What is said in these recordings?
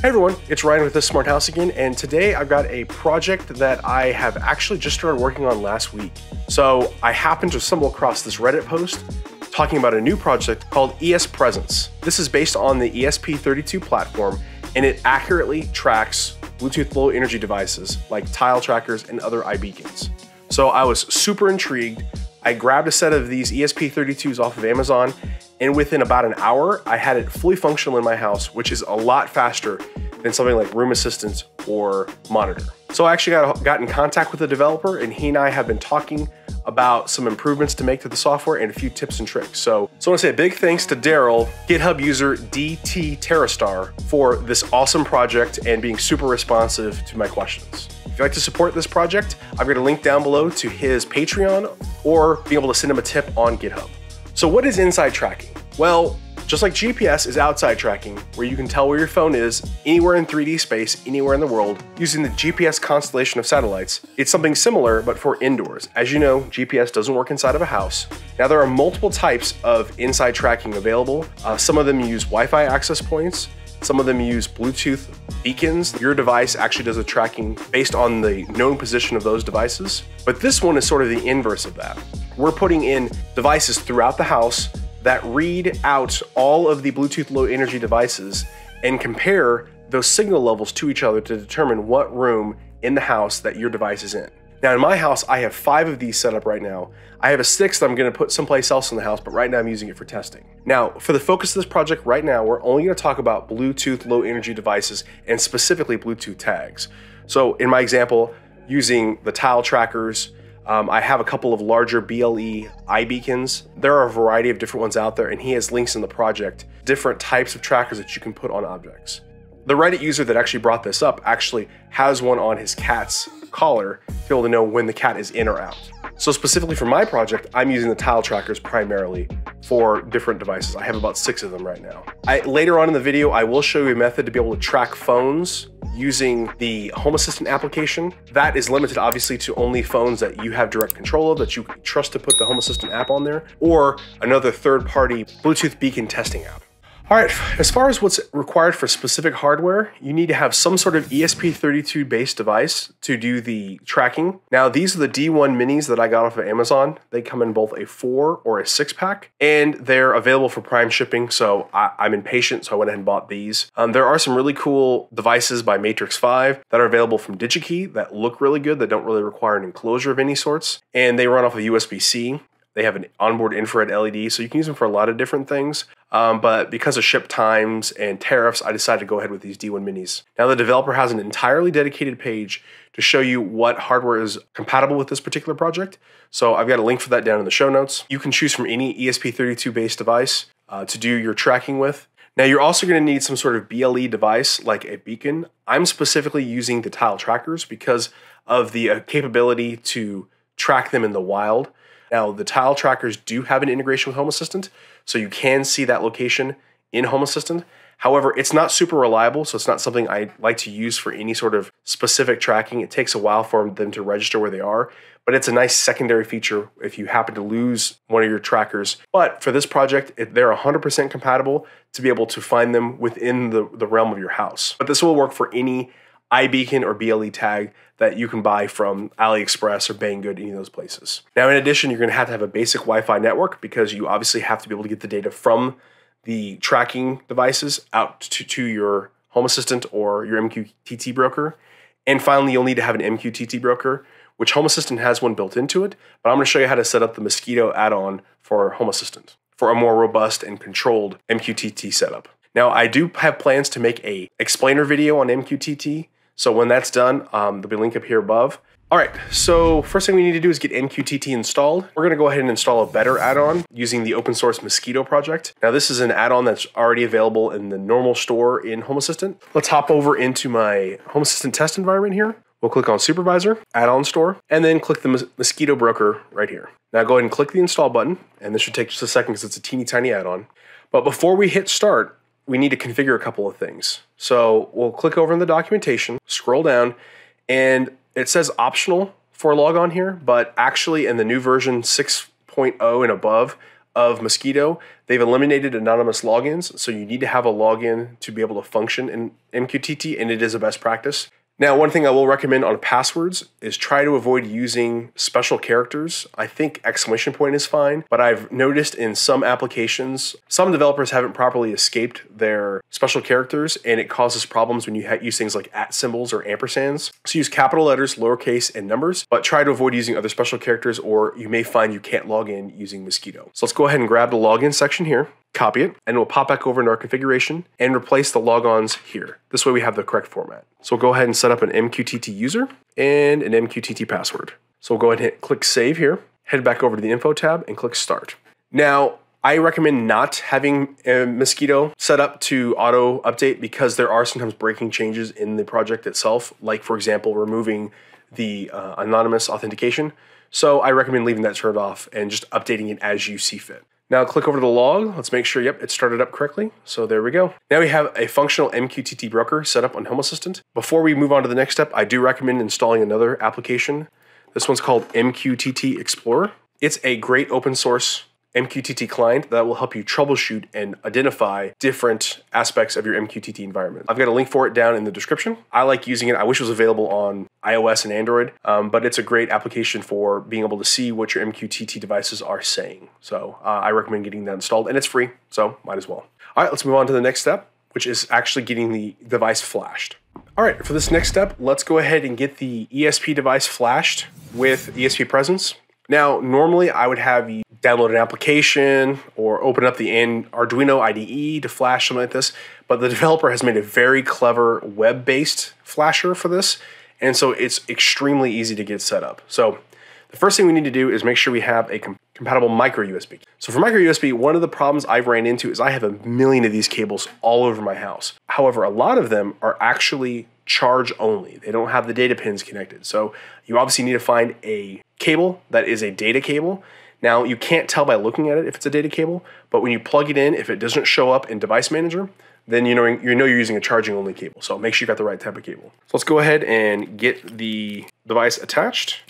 Hey everyone, it's Ryan with This Smart House again, and today I've got a project that I have actually just started working on last week. So I happened to stumble across this Reddit post talking about a new project called ES Presence. This is based on the ESP32 platform, and it accurately tracks Bluetooth low energy devices like tile trackers and other iBeacons. So I was super intrigued. I grabbed a set of these ESP32s off of Amazon and within about an hour, I had it fully functional in my house, which is a lot faster than something like Room Assistant or Monitor. So I actually got, got in contact with the developer and he and I have been talking about some improvements to make to the software and a few tips and tricks. So, so I wanna say a big thanks to Daryl, GitHub user DT Terrastar for this awesome project and being super responsive to my questions. If you'd like to support this project, I've got a link down below to his Patreon or being able to send him a tip on GitHub. So what is inside tracking? Well, just like GPS is outside tracking, where you can tell where your phone is anywhere in 3D space, anywhere in the world, using the GPS constellation of satellites, it's something similar but for indoors. As you know, GPS doesn't work inside of a house. Now there are multiple types of inside tracking available. Uh, some of them use Wi-Fi access points, some of them use Bluetooth beacons. Your device actually does a tracking based on the known position of those devices. But this one is sort of the inverse of that we're putting in devices throughout the house that read out all of the Bluetooth low energy devices and compare those signal levels to each other to determine what room in the house that your device is in. Now in my house, I have five of these set up right now. I have a sixth I'm gonna put someplace else in the house, but right now I'm using it for testing. Now, for the focus of this project right now, we're only gonna talk about Bluetooth low energy devices and specifically Bluetooth tags. So in my example, using the tile trackers, um, I have a couple of larger BLE iBeacons. beacons. There are a variety of different ones out there, and he has links in the project, different types of trackers that you can put on objects. The Reddit user that actually brought this up actually has one on his cat's collar to be able to know when the cat is in or out. So specifically for my project, I'm using the tile trackers primarily for different devices. I have about six of them right now. I, later on in the video, I will show you a method to be able to track phones using the Home Assistant application. That is limited obviously to only phones that you have direct control of, that you trust to put the Home Assistant app on there, or another third party Bluetooth beacon testing app. All right, as far as what's required for specific hardware, you need to have some sort of ESP32 based device to do the tracking. Now, these are the D1 minis that I got off of Amazon. They come in both a four or a six pack, and they're available for prime shipping. So I, am impatient, so I went ahead and bought these. Um, there are some really cool devices by Matrix 5 that are available from DigiKey that look really good, that don't really require an enclosure of any sorts, and they run off of USB C. They have an onboard infrared LED, so you can use them for a lot of different things. Um, but because of ship times and tariffs, I decided to go ahead with these D1 minis. Now the developer has an entirely dedicated page to show you what hardware is compatible with this particular project. So I've got a link for that down in the show notes. You can choose from any ESP32 based device uh, to do your tracking with. Now you're also going to need some sort of BLE device like a beacon. I'm specifically using the tile trackers because of the uh, capability to track them in the wild. Now, the tile trackers do have an integration with Home Assistant, so you can see that location in Home Assistant. However, it's not super reliable, so it's not something I like to use for any sort of specific tracking. It takes a while for them to register where they are, but it's a nice secondary feature if you happen to lose one of your trackers. But for this project, they're 100% compatible to be able to find them within the, the realm of your house. But this will work for any iBeacon or BLE tag that you can buy from AliExpress or Banggood, any of those places. Now, in addition, you're going to have to have a basic Wi Fi network because you obviously have to be able to get the data from the tracking devices out to, to your Home Assistant or your MQTT broker. And finally, you'll need to have an MQTT broker, which Home Assistant has one built into it, but I'm going to show you how to set up the Mosquito add on for Home Assistant for a more robust and controlled MQTT setup. Now, I do have plans to make a explainer video on MQTT so when that's done, um, there'll be a link up here above. All right, so first thing we need to do is get MQTT installed. We're gonna go ahead and install a better add-on using the open source Mosquito project. Now this is an add-on that's already available in the normal store in Home Assistant. Let's hop over into my Home Assistant test environment here. We'll click on Supervisor, Add-on Store, and then click the Mosquito Broker right here. Now go ahead and click the install button, and this should take just a second because it's a teeny tiny add-on. But before we hit start, we need to configure a couple of things. So we'll click over in the documentation, scroll down, and it says optional for logon here, but actually in the new version 6.0 and above of Mosquito, they've eliminated anonymous logins. So you need to have a login to be able to function in MQTT, and it is a best practice. Now, one thing I will recommend on passwords is try to avoid using special characters. I think exclamation point is fine, but I've noticed in some applications, some developers haven't properly escaped their special characters, and it causes problems when you use things like at symbols or ampersands. So use capital letters, lowercase, and numbers, but try to avoid using other special characters, or you may find you can't log in using Mosquito. So let's go ahead and grab the login section here copy it, and we'll pop back over in our configuration and replace the logons here. This way we have the correct format. So we'll go ahead and set up an MQTT user and an MQTT password. So we'll go ahead and hit, click save here, head back over to the info tab and click start. Now, I recommend not having Mosquito set up to auto update because there are sometimes breaking changes in the project itself, like for example, removing the uh, anonymous authentication. So I recommend leaving that turned off and just updating it as you see fit. Now click over to the log. Let's make sure, yep, it started up correctly. So there we go. Now we have a functional MQTT broker set up on Home Assistant. Before we move on to the next step, I do recommend installing another application. This one's called MQTT Explorer. It's a great open source MQTT client that will help you troubleshoot and identify different aspects of your MQTT environment. I've got a link for it down in the description. I like using it. I wish it was available on iOS and Android, um, but it's a great application for being able to see what your MQTT devices are saying. So uh, I recommend getting that installed, and it's free, so might as well. All right, let's move on to the next step, which is actually getting the device flashed. All right, for this next step, let's go ahead and get the ESP device flashed with ESP Presence. Now, normally I would have you download an application or open up the Arduino IDE to flash something like this, but the developer has made a very clever web based flasher for this, and so it's extremely easy to get set up. So, the first thing we need to do is make sure we have a compatible micro USB. So, for micro USB, one of the problems I've ran into is I have a million of these cables all over my house. However, a lot of them are actually charge only. They don't have the data pins connected. So you obviously need to find a cable that is a data cable. Now you can't tell by looking at it if it's a data cable, but when you plug it in, if it doesn't show up in device manager, then you know you know you're using a charging only cable. So make sure you got the right type of cable. So let's go ahead and get the device attached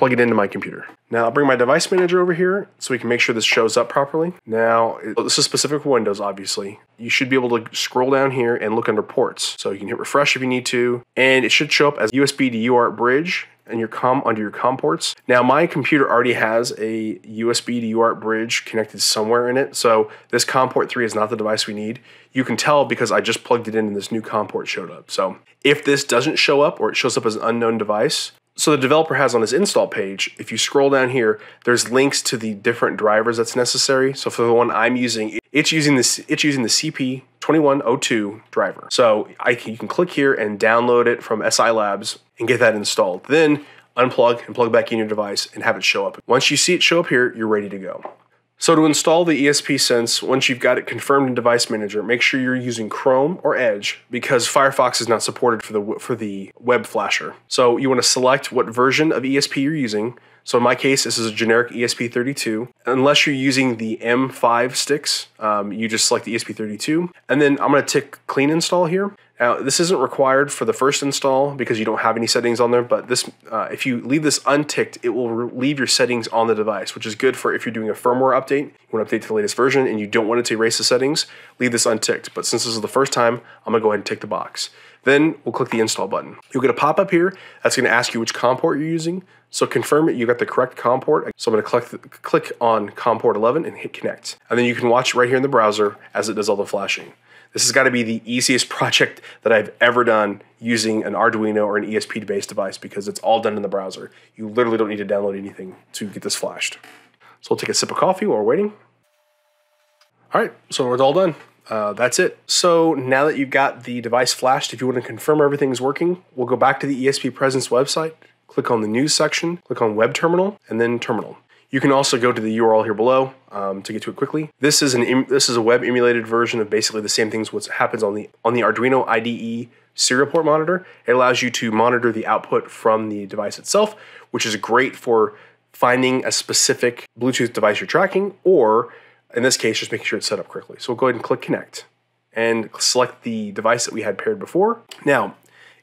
plug it into my computer. Now I'll bring my device manager over here so we can make sure this shows up properly. Now, this is specific for Windows, obviously. You should be able to scroll down here and look under ports. So you can hit refresh if you need to, and it should show up as USB to UART bridge and your com under your com ports. Now my computer already has a USB to UART bridge connected somewhere in it, so this com port 3 is not the device we need. You can tell because I just plugged it in and this new com port showed up. So if this doesn't show up or it shows up as an unknown device, so the developer has on his install page, if you scroll down here, there's links to the different drivers that's necessary. So for the one I'm using, it's using the it's using the CP2102 driver. So I can, you can click here and download it from SI Labs and get that installed. Then unplug and plug back in your device and have it show up. Once you see it show up here, you're ready to go. So to install the ESP Sense, once you've got it confirmed in Device Manager, make sure you're using Chrome or Edge because Firefox is not supported for the for the web flasher. So you want to select what version of ESP you're using. So in my case, this is a generic ESP32. Unless you're using the M5 sticks, um, you just select the ESP32. And then I'm going to tick Clean Install here. Now, this isn't required for the first install because you don't have any settings on there, but this, uh, if you leave this unticked, it will leave your settings on the device, which is good for if you're doing a firmware update, you want to update to the latest version and you don't want it to erase the settings, leave this unticked. But since this is the first time, I'm going to go ahead and tick the box. Then we'll click the install button. You'll get a pop-up here that's gonna ask you which COM port you're using. So confirm it, you got the correct COM port. So I'm gonna click, click on COM port 11 and hit connect. And then you can watch right here in the browser as it does all the flashing. This has got to be the easiest project that I've ever done using an Arduino or an ESP-based device because it's all done in the browser. You literally don't need to download anything to get this flashed. So we'll take a sip of coffee while we're waiting. All right, so we're all done. Uh, that's it. So now that you've got the device flashed, if you want to confirm everything's working, we'll go back to the ESP Presence website, click on the News section, click on Web Terminal, and then Terminal. You can also go to the URL here below um, to get to it quickly. This is an this is a web emulated version of basically the same things what happens on the on the Arduino IDE serial port monitor. It allows you to monitor the output from the device itself, which is great for finding a specific Bluetooth device you're tracking or in this case, just making sure it's set up correctly. So we'll go ahead and click connect and select the device that we had paired before. Now,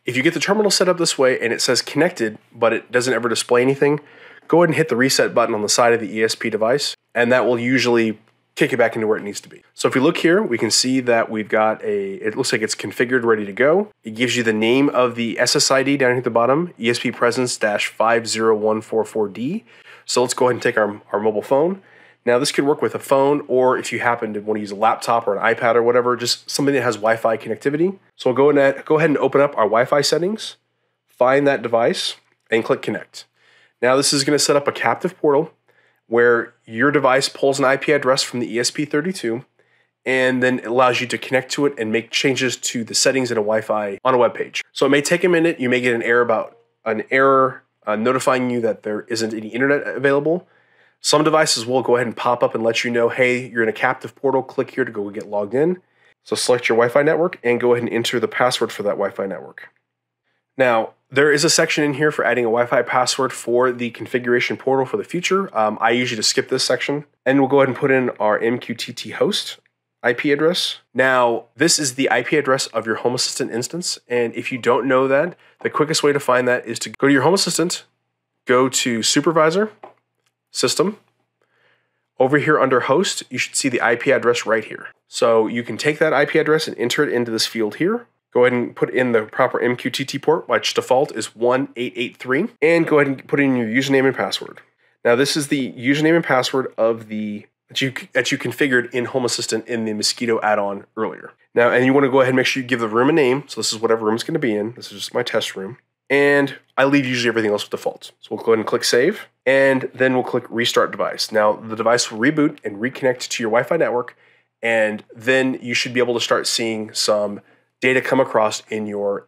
if you get the terminal set up this way and it says connected, but it doesn't ever display anything, go ahead and hit the reset button on the side of the ESP device, and that will usually kick it back into where it needs to be. So if you look here, we can see that we've got a, it looks like it's configured, ready to go. It gives you the name of the SSID down here at the bottom, ESP Presence-50144D. So let's go ahead and take our, our mobile phone now, this could work with a phone, or if you happen to want to use a laptop or an iPad or whatever, just something that has Wi Fi connectivity. So we'll go, go ahead and open up our Wi Fi settings, find that device, and click connect. Now, this is going to set up a captive portal where your device pulls an IP address from the ESP32 and then it allows you to connect to it and make changes to the settings in a Wi-Fi on a web page. So it may take a minute. You may get an error about an error uh, notifying you that there isn't any internet available, some devices will go ahead and pop up and let you know, hey, you're in a captive portal, click here to go get logged in. So select your Wi-Fi network and go ahead and enter the password for that Wi-Fi network. Now, there is a section in here for adding a Wi-Fi password for the configuration portal for the future. Um, I usually just skip this section. And we'll go ahead and put in our MQTT host IP address. Now, this is the IP address of your Home Assistant instance. And if you don't know that, the quickest way to find that is to go to your Home Assistant, go to Supervisor, system. Over here under host, you should see the IP address right here. So you can take that IP address and enter it into this field here. Go ahead and put in the proper MQTT port, which default is 1883, and go ahead and put in your username and password. Now this is the username and password of the that you that you configured in Home Assistant in the Mosquito add-on earlier. Now, and you want to go ahead and make sure you give the room a name. So this is whatever room it's going to be in. This is just my test room. And I leave usually everything else with defaults. So we'll go ahead and click save and then we'll click restart device. Now the device will reboot and reconnect to your Wi-Fi network, and then you should be able to start seeing some data come across in your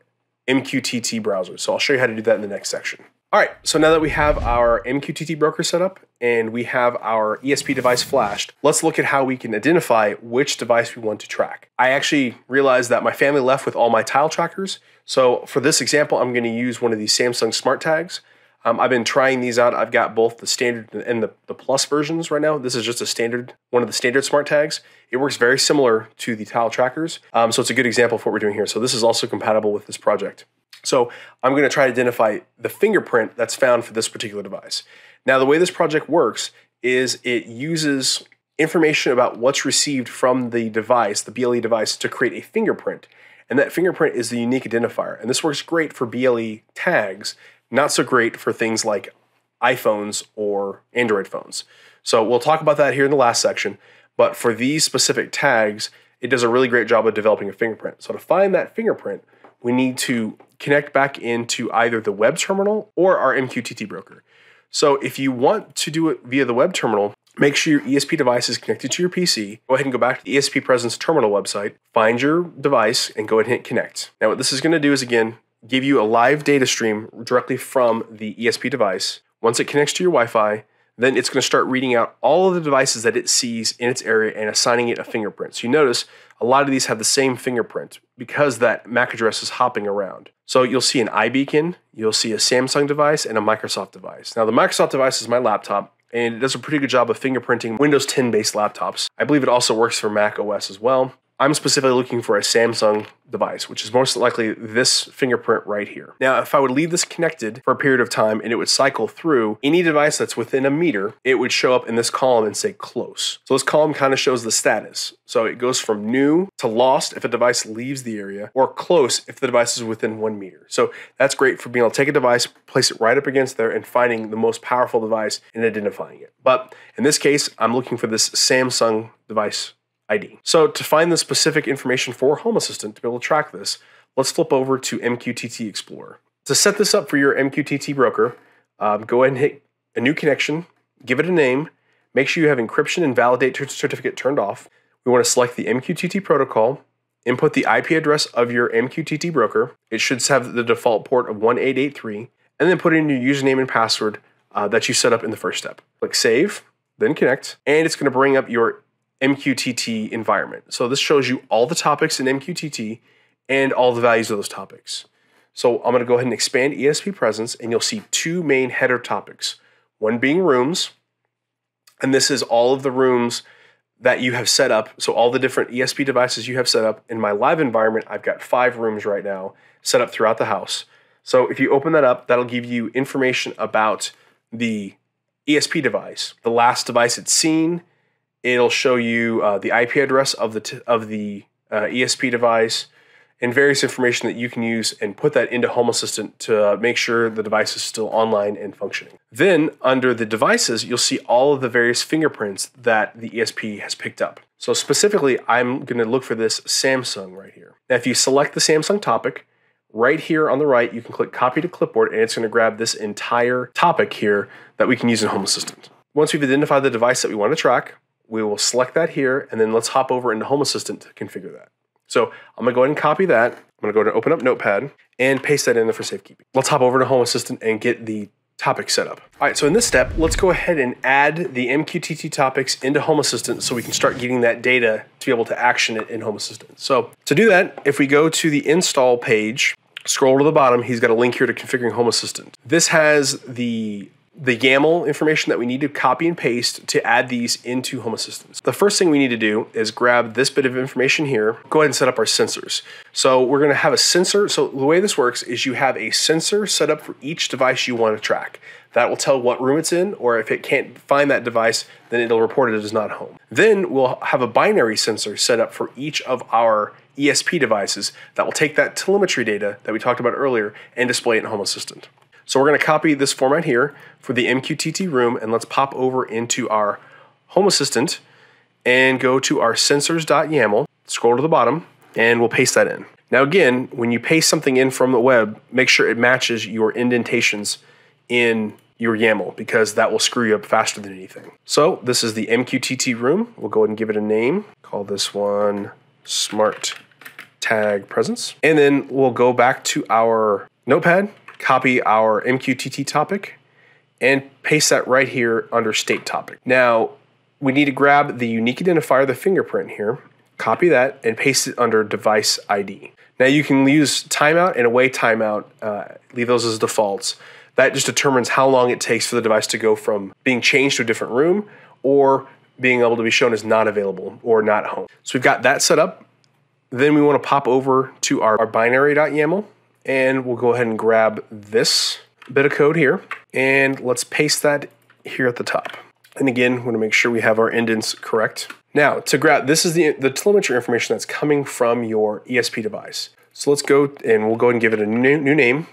MQTT browser. So I'll show you how to do that in the next section. All right, so now that we have our MQTT broker set up and we have our ESP device flashed, let's look at how we can identify which device we want to track. I actually realized that my family left with all my tile trackers. So for this example, I'm gonna use one of these Samsung smart tags. Um, I've been trying these out. I've got both the standard and the, the plus versions right now. This is just a standard, one of the standard smart tags. It works very similar to the tile trackers. Um, so it's a good example of what we're doing here. So this is also compatible with this project. So I'm gonna try to identify the fingerprint that's found for this particular device. Now the way this project works is it uses information about what's received from the device, the BLE device, to create a fingerprint. And that fingerprint is the unique identifier. And this works great for BLE tags not so great for things like iPhones or Android phones. So we'll talk about that here in the last section. But for these specific tags, it does a really great job of developing a fingerprint. So to find that fingerprint, we need to connect back into either the web terminal or our MQTT broker. So if you want to do it via the web terminal, make sure your ESP device is connected to your PC. Go ahead and go back to the ESP Presence terminal website, find your device, and go ahead and hit connect. Now what this is gonna do is again, give you a live data stream directly from the ESP device. Once it connects to your Wi Fi, then it's going to start reading out all of the devices that it sees in its area and assigning it a fingerprint. So you notice a lot of these have the same fingerprint because that MAC address is hopping around. So you'll see an iBeacon, you'll see a Samsung device, and a Microsoft device. Now, the Microsoft device is my laptop, and it does a pretty good job of fingerprinting Windows 10 based laptops. I believe it also works for Mac OS as well. I'm specifically looking for a Samsung device, which is most likely this fingerprint right here. Now, if I would leave this connected for a period of time and it would cycle through any device that's within a meter, it would show up in this column and say close. So this column kind of shows the status. So it goes from new to lost if a device leaves the area or close if the device is within one meter. So that's great for being able to take a device, place it right up against there and finding the most powerful device and identifying it. But in this case, I'm looking for this Samsung device ID. So to find the specific information for Home Assistant to be able to track this, let's flip over to MQTT Explorer. To set this up for your MQTT broker, um, go ahead and hit a new connection, give it a name, make sure you have encryption and validate certificate turned off. We want to select the MQTT protocol, input the IP address of your MQTT broker. It should have the default port of 1883, and then put in your username and password uh, that you set up in the first step. Click Save, then Connect, and it's going to bring up your MQTT environment. So this shows you all the topics in MQTT and all the values of those topics. So I'm going to go ahead and expand ESP presence and you'll see two main header topics, one being rooms, and this is all of the rooms that you have set up. So all the different ESP devices you have set up in my live environment, I've got five rooms right now set up throughout the house. So if you open that up, that'll give you information about the ESP device, the last device it's seen, it'll show you uh, the IP address of the t- of the uh, ESP device and various information that you can use and put that into Home Assistant to uh, make sure the device is still online and functioning. Then under the devices, you'll see all of the various fingerprints that the ESP has picked up. So specifically, I'm going to look for this Samsung right here. Now, if you select the Samsung topic, right here on the right, you can click copy to clipboard and it's going to grab this entire topic here that we can use in Home Assistant. Once we've identified the device that we want to track, we will select that here, and then let's hop over into Home Assistant to configure that. So I'm gonna go ahead and copy that. I'm gonna go to open up Notepad and paste that in there for safekeeping. Let's hop over to Home Assistant and get the topic set up. All right, so in this step, let's go ahead and add the MQTT topics into Home Assistant so we can start getting that data to be able to action it in Home Assistant. So to do that, if we go to the install page, scroll to the bottom, he's got a link here to configuring Home Assistant. This has the the YAML information that we need to copy and paste to add these into Home Assistant. The first thing we need to do is grab this bit of information here, go ahead and set up our sensors. So we're gonna have a sensor. So the way this works is you have a sensor set up for each device you wanna track. That will tell what room it's in, or if it can't find that device, then it'll report it as not home. Then we'll have a binary sensor set up for each of our ESP devices that will take that telemetry data that we talked about earlier and display it in Home Assistant. So we're going to copy this format here for the MQTT room and let's pop over into our Home Assistant and go to our sensors.yaml, scroll to the bottom, and we'll paste that in. Now again, when you paste something in from the web, make sure it matches your indentations in your YAML because that will screw you up faster than anything. So this is the MQTT room. We'll go ahead and give it a name. Call this one smart tag presence. And then we'll go back to our notepad copy our MQTT topic and paste that right here under state topic. Now, we need to grab the unique identifier, the fingerprint here, copy that, and paste it under device ID. Now you can use timeout and away timeout, uh, leave those as defaults. That just determines how long it takes for the device to go from being changed to a different room or being able to be shown as not available or not home. So we've got that set up. Then we want to pop over to our, our binary.yaml and we'll go ahead and grab this bit of code here and let's paste that here at the top. And again, we want to make sure we have our indents correct. Now to grab, this is the, the telemetry information that's coming from your ESP device. So let's go and we'll go ahead and give it a new, new name,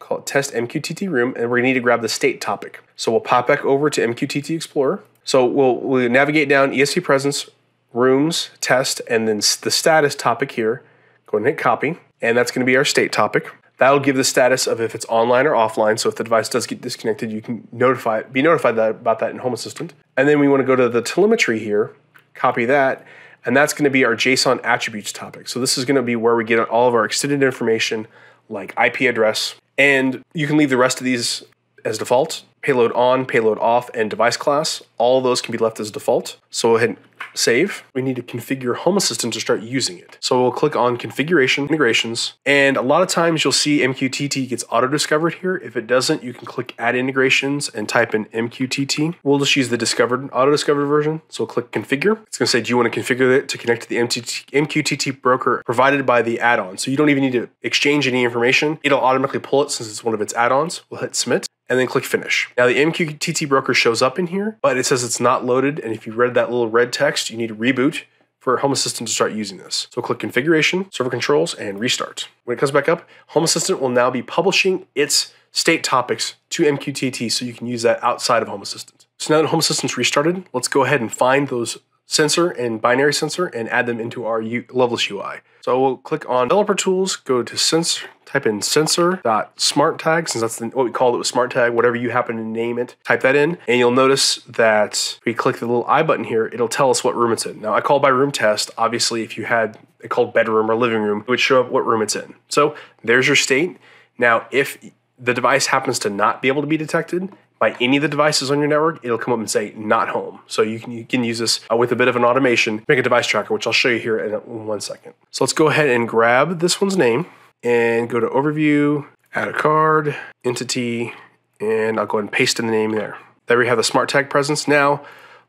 call it test MQTT room, and we're gonna need to grab the state topic. So we'll pop back over to MQTT Explorer. So we'll, we'll navigate down ESP presence, rooms, test, and then the status topic here. Go ahead and hit copy, and that's gonna be our state topic. That'll give the status of if it's online or offline. So if the device does get disconnected, you can notify be notified that, about that in Home Assistant. And then we want to go to the telemetry here, copy that, and that's going to be our JSON attributes topic. So this is going to be where we get all of our extended information like IP address, and you can leave the rest of these as default payload on, payload off, and device class. All those can be left as default. So we'll hit save. We need to configure Home Assistant to start using it. So we'll click on configuration, integrations, and a lot of times you'll see MQTT gets auto-discovered here. If it doesn't, you can click add integrations and type in MQTT. We'll just use the discovered, auto-discovered version. So we'll click configure. It's gonna say, do you wanna configure it to connect to the MQTT broker provided by the add-on? So you don't even need to exchange any information. It'll automatically pull it since it's one of its add-ons. We'll hit submit and then click finish. Now the MQTT broker shows up in here, but it says it's not loaded. And if you read that little red text, you need to reboot for Home Assistant to start using this. So click configuration, server controls, and restart. When it comes back up, Home Assistant will now be publishing its state topics to MQTT so you can use that outside of Home Assistant. So now that Home Assistant's restarted, let's go ahead and find those sensor and binary sensor and add them into our U Loveless UI. So we'll click on developer tools, go to sensor, type in sensor.smarttag, since that's the, what we called it with smart tag, whatever you happen to name it, type that in, and you'll notice that if we click the little I button here, it'll tell us what room it's in. Now, I called by room test. Obviously, if you had it called bedroom or living room, it would show up what room it's in. So there's your state. Now, if the device happens to not be able to be detected, by any of the devices on your network, it'll come up and say not home. So you can, you can use this uh, with a bit of an automation, make a device tracker, which I'll show you here in one second. So let's go ahead and grab this one's name and go to overview, add a card, entity, and I'll go ahead and paste in the name there. There we have the smart tag presence. Now,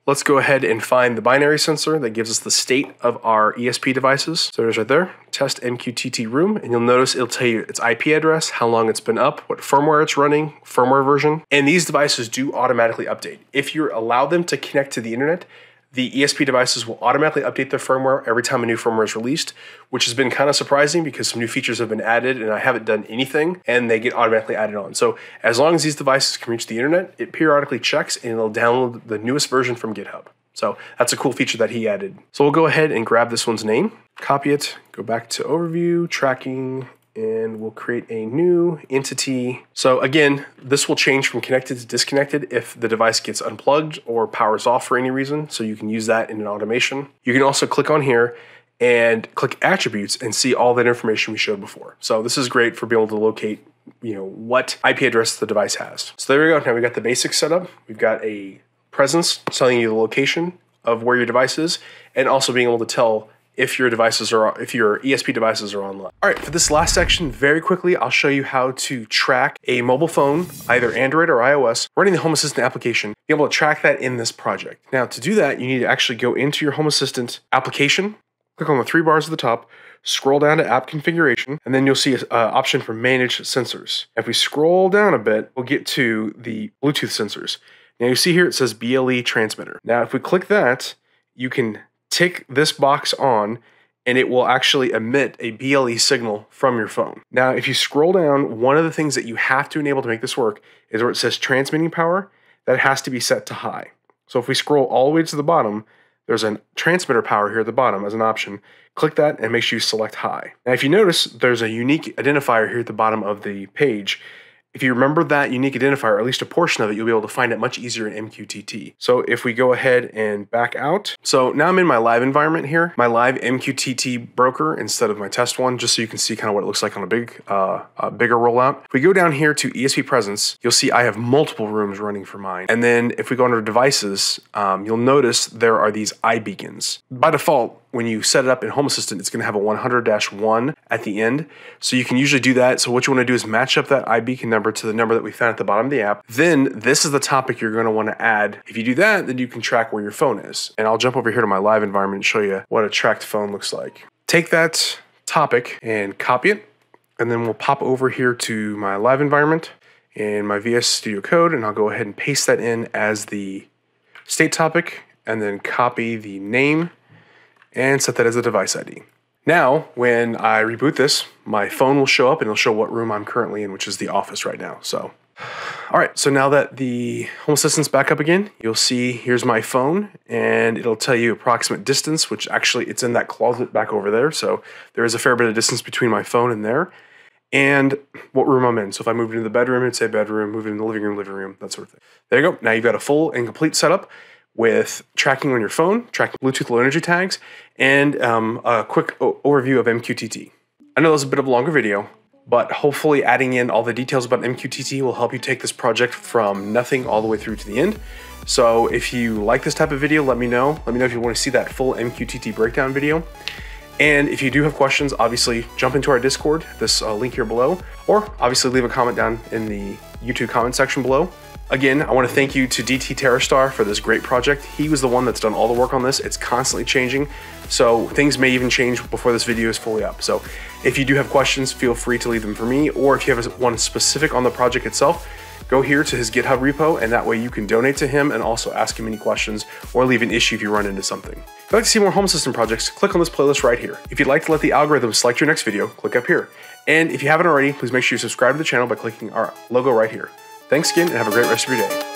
let's go ahead and find the binary sensor that gives us the state of our ESP devices. So there's right there, test MQTT room, and you'll notice it'll tell you its IP address, how long it's been up, what firmware it's running, firmware version, and these devices do automatically update. If you allow them to connect to the internet, the ESP devices will automatically update their firmware every time a new firmware is released, which has been kind of surprising because some new features have been added and I haven't done anything and they get automatically added on. So as long as these devices can reach the internet, it periodically checks and it'll download the newest version from GitHub. So that's a cool feature that he added. So we'll go ahead and grab this one's name, copy it, go back to overview, tracking, and we'll create a new entity. So again, this will change from connected to disconnected if the device gets unplugged or powers off for any reason. So you can use that in an automation. You can also click on here and click attributes and see all that information we showed before. So this is great for being able to locate you know what IP address the device has. So there we go. Now we got the basic setup. We've got a presence telling you the location of where your device is and also being able to tell if your devices are if your ESP devices are online. All right, for this last section, very quickly, I'll show you how to track a mobile phone, either Android or iOS, running the Home Assistant application, be able to track that in this project. Now, to do that, you need to actually go into your Home Assistant application, click on the three bars at the top, scroll down to app configuration, and then you'll see an option for manage sensors. If we scroll down a bit, we'll get to the Bluetooth sensors. Now you see here it says BLE transmitter. Now if we click that, you can tick this box on and it will actually emit a BLE signal from your phone. Now, if you scroll down, one of the things that you have to enable to make this work is where it says transmitting power, that has to be set to high. So if we scroll all the way to the bottom, there's a transmitter power here at the bottom as an option. Click that and make sure you select high. Now, if you notice, there's a unique identifier here at the bottom of the page if you remember that unique identifier, at least a portion of it, you'll be able to find it much easier in MQTT. So if we go ahead and back out, so now I'm in my live environment here, my live MQTT broker instead of my test one, just so you can see kind of what it looks like on a big, uh, a bigger rollout. If we go down here to ESP presence, you'll see I have multiple rooms running for mine. And then if we go under devices, um, you'll notice there are these iBeacons. By default, when you set it up in Home Assistant, it's going to have a 100-1 at the end. So you can usually do that. So what you want to do is match up that iBeacon number to the number that we found at the bottom of the app. Then this is the topic you're going to want to add. If you do that, then you can track where your phone is. And I'll jump over here to my live environment and show you what a tracked phone looks like. Take that topic and copy it. And then we'll pop over here to my live environment and my VS Studio Code, and I'll go ahead and paste that in as the state topic and then copy the name and set that as a device ID. Now, when I reboot this, my phone will show up and it'll show what room I'm currently in, which is the office right now. So, all right, so now that the Home Assistant's back up again, you'll see here's my phone and it'll tell you approximate distance, which actually it's in that closet back over there. So there is a fair bit of distance between my phone and there and what room I'm in. So if I move into the bedroom, it'd say bedroom, move into the living room, living room, that sort of thing. There you go. Now you've got a full and complete setup with tracking on your phone, tracking Bluetooth low energy tags, and um, a quick o- overview of MQTT. I know that was a bit of a longer video, but hopefully adding in all the details about MQTT will help you take this project from nothing all the way through to the end. So if you like this type of video, let me know. Let me know if you want to see that full MQTT breakdown video. And if you do have questions, obviously jump into our Discord, this uh, link here below, or obviously leave a comment down in the YouTube comment section below. Again, I want to thank you to DT TerraStar for this great project. He was the one that's done all the work on this. It's constantly changing, so things may even change before this video is fully up. So if you do have questions, feel free to leave them for me, or if you have one specific on the project itself, go here to his GitHub repo, and that way you can donate to him and also ask him any questions or leave an issue if you run into something. If you'd like to see more home system projects, click on this playlist right here. If you'd like to let the algorithm select your next video, click up here. And if you haven't already, please make sure you subscribe to the channel by clicking our logo right here. Thanks again and have a great rest of your day.